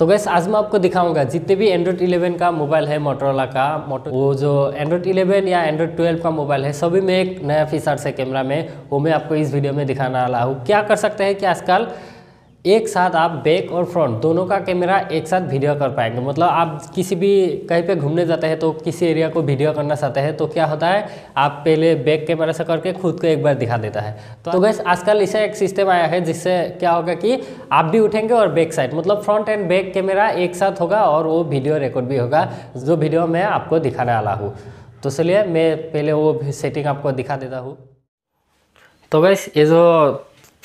तो गैस आज मैं आपको दिखाऊंगा जितने भी एंड्रॉइड 11 का मोबाइल है मोटरोला का मोटो वो जो एंड्रॉइड 11 या एंड्रॉइड 12 का मोबाइल है सभी में एक नया फीचर्स है कैमरा में वो मैं आपको इस वीडियो में दिखाने वाला हूँ क्या कर सकते हैं कि आजकल एक साथ आप बैक और फ्रंट दोनों का कैमरा एक साथ वीडियो कर पाएंगे मतलब आप किसी भी कहीं पे घूमने जाते हैं तो किसी एरिया को वीडियो करना चाहते हैं तो क्या होता है आप पहले बैक कैमरा से करके खुद को एक बार दिखा देता है तो, तो गैस आजकल इसे एक सिस्टम आया है जिससे क्या होगा कि आप भी उठेंगे और बैक साइड मतलब फ्रंट एंड बैक कैमरा एक साथ होगा और वो वीडियो रिकॉर्ड भी होगा जो वीडियो मैं आपको दिखाने वाला हूँ तो चलिए मैं पहले वो सेटिंग आपको दिखा देता हूँ तो गैस ये जो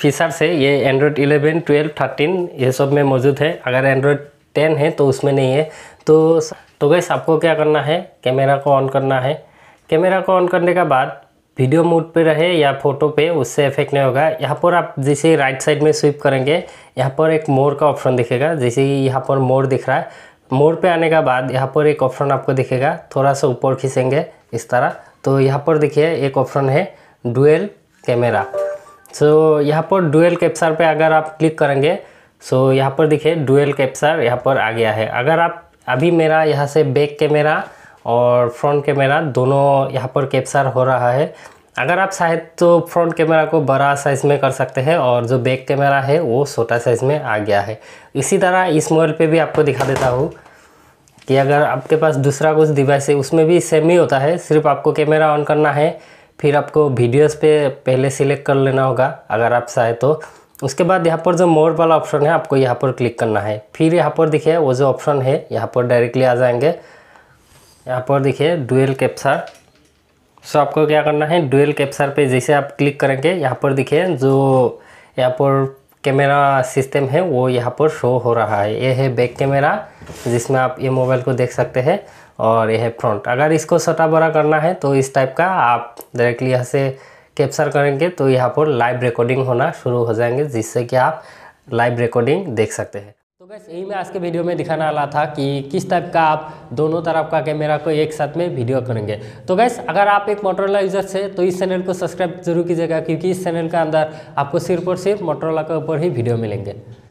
फीचर्स है ये एंड्रॉयड 11, 12, 13 ये सब में मौजूद है अगर एंड्रॉयड 10 है तो उसमें नहीं है तो तो गैस आपको क्या करना है कैमरा को ऑन करना है कैमरा को ऑन करने के बाद वीडियो मोड पे रहे या फोटो पे उससे इफेक्ट नहीं होगा यहाँ पर आप जैसे राइट साइड में स्विप करेंगे यहाँ पर एक मोर का ऑप्शन दिखेगा जैसे यहाँ पर मोर दिख रहा है मोर पे आने के बाद यहाँ पर एक ऑप्शन आपको दिखेगा थोड़ा सा ऊपर खींचेंगे इस तरह तो यहाँ पर देखिए एक ऑप्शन है डुएल कैमरा सो so, यहाँ पर डुएल कैप्सर पे अगर आप क्लिक करेंगे सो so, यहाँ पर देखिए डुएल कैप्सर यहाँ पर आ गया है अगर आप अभी मेरा यहाँ से बैक कैमरा और फ्रंट कैमरा दोनों यहाँ पर कैप्चर हो रहा है अगर आप शायद तो फ्रंट कैमरा को बड़ा साइज़ में कर सकते हैं और जो बैक कैमरा है वो छोटा साइज़ में आ गया है इसी तरह इस मोबाइल पे भी आपको दिखा देता हूँ कि अगर आपके पास दूसरा कुछ डिवाइस है उसमें भी सेम ही होता है सिर्फ आपको कैमरा ऑन करना है फिर आपको वीडियोस पे पहले सिलेक्ट कर लेना होगा अगर आप चाहे तो उसके बाद यहाँ पर जो मोर वाला ऑप्शन है आपको यहाँ पर क्लिक करना है फिर यहाँ पर देखिए वो जो ऑप्शन है यहाँ पर डायरेक्टली आ जाएंगे यहाँ पर देखिए डुएल कैप्सर सो आपको क्या करना है डुएल कैप्सर पे जैसे आप क्लिक करेंगे यहाँ पर देखिए जो यहाँ पर कैमरा सिस्टम है वो यहाँ पर शो हो रहा है ये है बैक कैमरा जिसमें आप ये मोबाइल को देख सकते हैं और यह है फ्रंट अगर इसको सटा बड़ा करना है तो इस टाइप का आप डायरेक्टली यहाँ से कैप्चर करेंगे तो यहाँ पर लाइव रिकॉर्डिंग होना शुरू हो जाएंगे जिससे कि आप लाइव रिकॉर्डिंग देख सकते हैं तो बस यही मैं आज के वीडियो में दिखाने वाला था कि किस टाइप का आप दोनों तरफ का कैमरा को एक साथ में वीडियो करेंगे तो गैस अगर आप एक मोटरोला यूजर्स है तो इस चैनल को सब्सक्राइब जरूर कीजिएगा क्योंकि इस चैनल के अंदर आपको सिर्फ और सिर्फ मोटरोला के ऊपर ही वीडियो मिलेंगे